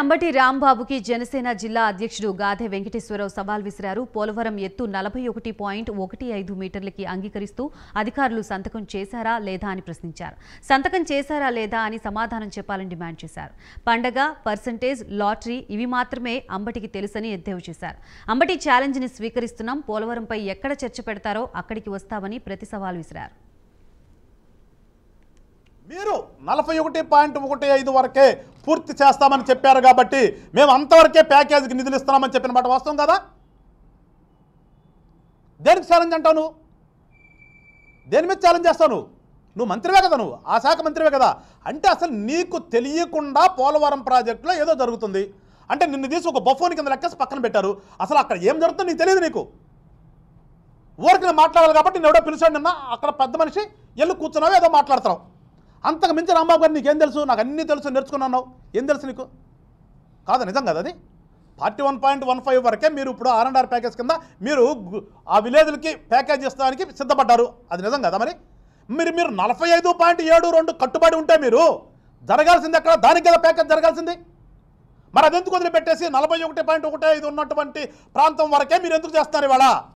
అంబటి రాంబాబుకి జనసేన జిల్లా అధ్యక్షుడు గాధె వెంకటేశ్వరరావు సవాల్ విసిరారు పోలవరం ఎత్తు నలభై ఒకటి పాయింట్ ఒకటి ఐదు మీటర్లకి అంగీకరిస్తూ అధికారులు సంతకం చేశారా లేదా అని ప్రశ్నించారు సంతకం చేశారా లేదా అని సమాధానం చెప్పాలని డిమాండ్ చేశారు పండగ పర్సంటేజ్ లాటరీ ఇవి మాత్రమే అంబటికి తెలుసని ఎద్దేవి చేశారు అంబటి ఛాలెంజ్ని స్వీకరిస్తున్నాం పోలవరంపై ఎక్కడ చర్చ పెడతారో అక్కడికి వస్తామని ప్రతి సవాల్ విసిరారు మీరు నలభై ఒకటి పాయింట్ ఒకటి ఐదు వరకే పూర్తి చేస్తామని చెప్పారు కాబట్టి మేము అంతవరకే ప్యాకేజీకి నిధులు ఇస్తున్నామని చెప్పిన మాట వాస్తవం కదా దేనికి ఛాలెంజ్ అంటావు నువ్వు దేని మీద ఛాలెంజ్ చేస్తావు నువ్వు నువ్వు మంత్రివే కదా నువ్వు ఆ శాఖ మంత్రివే కదా అంటే అసలు నీకు తెలియకుండా పోలవరం ప్రాజెక్టులో ఏదో జరుగుతుంది అంటే నిన్ను తీసి ఒక బొఫోని కింద లెక్కేసి పక్కన పెట్టారు అసలు అక్కడ ఏం జరుగుతుందో నీకు తెలియదు నీకు ఊరికి నేను మాట్లాడాలి కాబట్టి నేను ఎవడో పిలిచాడు నిన్న అక్కడ పెద్ద మనిషి ఎల్లు కూర్చున్నావు ఏదో మాట్లాడతావు అంతకు మించి రాంబాబు గారు నీకేం తెలుసు నాకు అన్నీ తెలుసు నేర్చుకున్నాను ఏం తెలుసు నీకు కాదు నిజం కదా అది forty one point one five వరకే మీరు ఇప్పుడు ఆర్ అండ్ ఆర్ ప్యాకేజ్ కింద మీరు ఆ విలేజ్లకి ప్యాకేజ్ ఇస్తానికి సిద్ధపడ్డారు అది నిజం కదా మరి మీరు మీరు నలభై ఐదు పాయింట్ ఏడు రెండు కట్టుబడి ఉంటే మీరు జరగాల్సింది ఎక్కడ దానికి కదా ప్యాకేజ్ జరగాల్సింది మరి ఎందుకు వదిలిపెట్టేసి నలభై ఒకటి పాయింట్ ఒకటి ఐదు ఉన్నటువంటి ప్రాంతం వరకే మీరు ఎందుకు చేస్తారు ఇవాళ